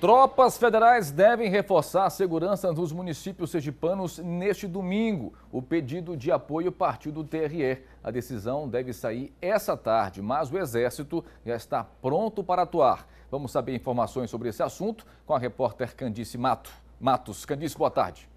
Tropas federais devem reforçar a segurança dos municípios sergipanos neste domingo. O pedido de apoio partiu do TRE. A decisão deve sair essa tarde, mas o Exército já está pronto para atuar. Vamos saber informações sobre esse assunto com a repórter Candice Mato. Matos. Candice, boa tarde.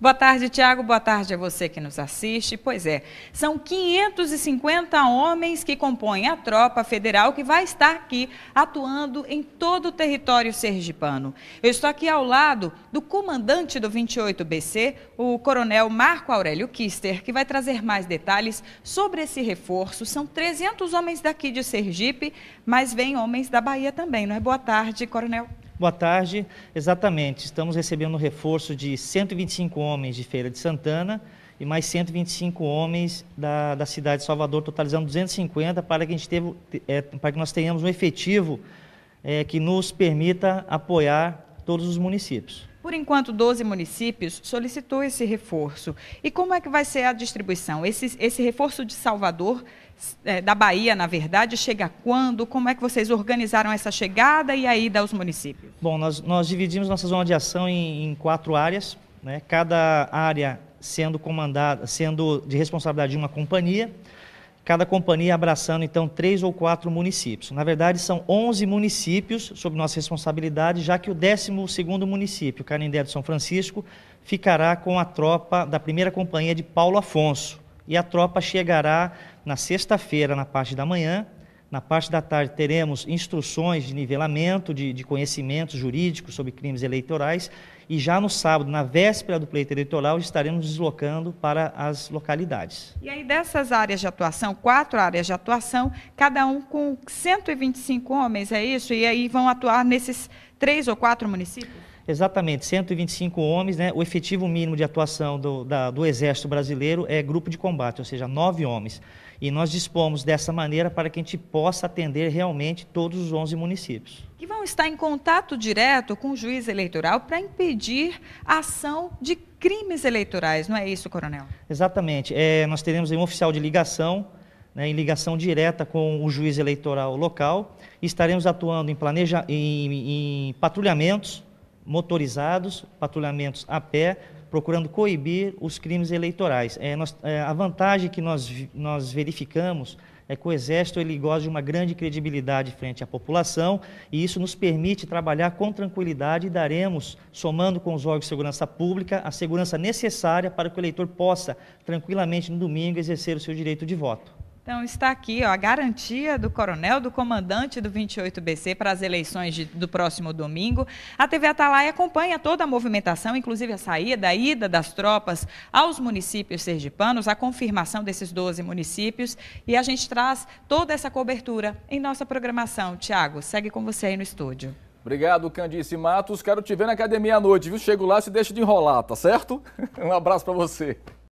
Boa tarde, Tiago. Boa tarde a você que nos assiste. Pois é, são 550 homens que compõem a tropa federal que vai estar aqui atuando em todo o território sergipano. Eu estou aqui ao lado do comandante do 28BC, o coronel Marco Aurélio Kister, que vai trazer mais detalhes sobre esse reforço. São 300 homens daqui de Sergipe, mas vêm homens da Bahia também, não é? Boa tarde, coronel. Boa tarde. Exatamente, estamos recebendo um reforço de 125 homens de Feira de Santana e mais 125 homens da, da cidade de Salvador, totalizando 250 para que, a gente teve, é, para que nós tenhamos um efetivo é, que nos permita apoiar todos os municípios. Por enquanto, 12 municípios solicitou esse reforço. E como é que vai ser a distribuição? Esse, esse reforço de Salvador, é, da Bahia, na verdade, chega quando? Como é que vocês organizaram essa chegada e a ida aos municípios? Bom, nós, nós dividimos nossa zona de ação em, em quatro áreas, né? cada área sendo comandada, sendo de responsabilidade de uma companhia cada companhia abraçando então três ou quatro municípios. Na verdade, são 11 municípios sob nossa responsabilidade, já que o 12 município, Canindé de São Francisco, ficará com a tropa da primeira companhia de Paulo Afonso. E a tropa chegará na sexta-feira, na parte da manhã, na parte da tarde teremos instruções de nivelamento de, de conhecimentos jurídicos sobre crimes eleitorais e já no sábado, na véspera do pleito eleitoral, estaremos deslocando para as localidades. E aí dessas áreas de atuação, quatro áreas de atuação, cada um com 125 homens, é isso? E aí vão atuar nesses três ou quatro municípios? Exatamente, 125 homens, né? O efetivo mínimo de atuação do, da, do Exército Brasileiro é grupo de combate, ou seja, nove homens. E nós dispomos dessa maneira para que a gente possa atender realmente todos os 11 municípios. Que vão estar em contato direto com o juiz eleitoral para impedir a ação de crimes eleitorais, não é isso, coronel? Exatamente. É, nós teremos um oficial de ligação, né, em ligação direta com o juiz eleitoral local. Estaremos atuando em, planeja... em, em patrulhamentos motorizados, patrulhamentos a pé, procurando coibir os crimes eleitorais. É, nós, é, a vantagem que nós, nós verificamos é que o Exército ele goza de uma grande credibilidade frente à população e isso nos permite trabalhar com tranquilidade e daremos, somando com os órgãos de segurança pública, a segurança necessária para que o eleitor possa tranquilamente no domingo exercer o seu direito de voto. Então, está aqui ó, a garantia do coronel, do comandante do 28BC para as eleições de, do próximo domingo. A TV Atalaia acompanha toda a movimentação, inclusive a saída, a ida das tropas aos municípios sergipanos, a confirmação desses 12 municípios. E a gente traz toda essa cobertura em nossa programação. Tiago, segue com você aí no estúdio. Obrigado, Candice Matos. Quero te ver na academia à noite, viu? Chego lá, se deixa de enrolar, tá certo? Um abraço para você.